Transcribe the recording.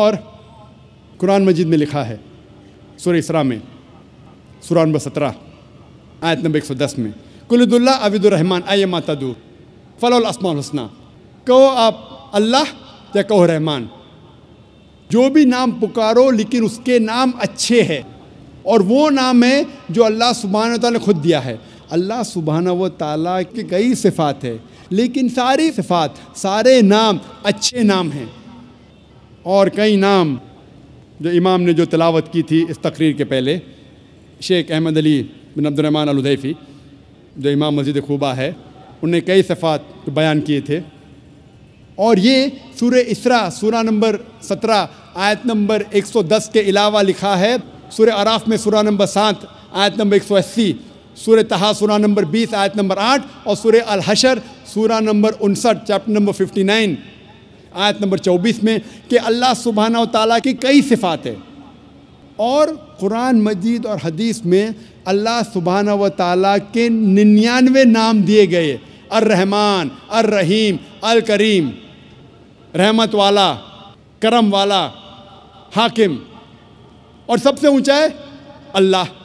और कुरान मजीद में लिखा है सुर इसरा में नंबर सत्रह आयत नंबर एक सौ दस में कुलदुल्ला अबिदुररहमान आय माता दू फ़ल हसना कहो आप अल्लाह या कहो रहमान जो भी नाम पुकारो लेकिन उसके नाम अच्छे हैं और वो नाम है जो अल्लाह सुबहान ने खुद दिया है अल्लाह सुबहान व ताली की कई सिफ़ात है लेकिन सारी सिफ़ात सारे नाम अच्छे नाम हैं और कई नाम जो इमाम ने जो तलावत की थी इस तकरीर के पहले शेख अहमद अली बिन अब्दुलरहमान अलुदैफ़ी जो इमाम मस्जिद खूबा है उनने कई सफ़ात बयान किए थे और ये सूर इसरा सूरा नंबर सत्रह आयत नंबर 110 के अलावा लिखा है सूर आराफ में सूरा नंबर सात आयत नंबर 180 सूर तहा सूरा नंबर 20 आयत नंबर 8 और सूर अलहशर सूरा नंबर उनसठ चैप्टर नंबर 59 आयत नंबर 24 में कि अल्लाह सुबहाना ताली की कई सिफ़ात है और कुरान मजीद और हदीस में अल्लाह सुबहाना व ताली के निन्यानवे नाम दिए गए अर्रहमान अर्रहीम अल करीम रहमत वाला करम वाला हाकिम और सबसे ऊंचा है अल्लाह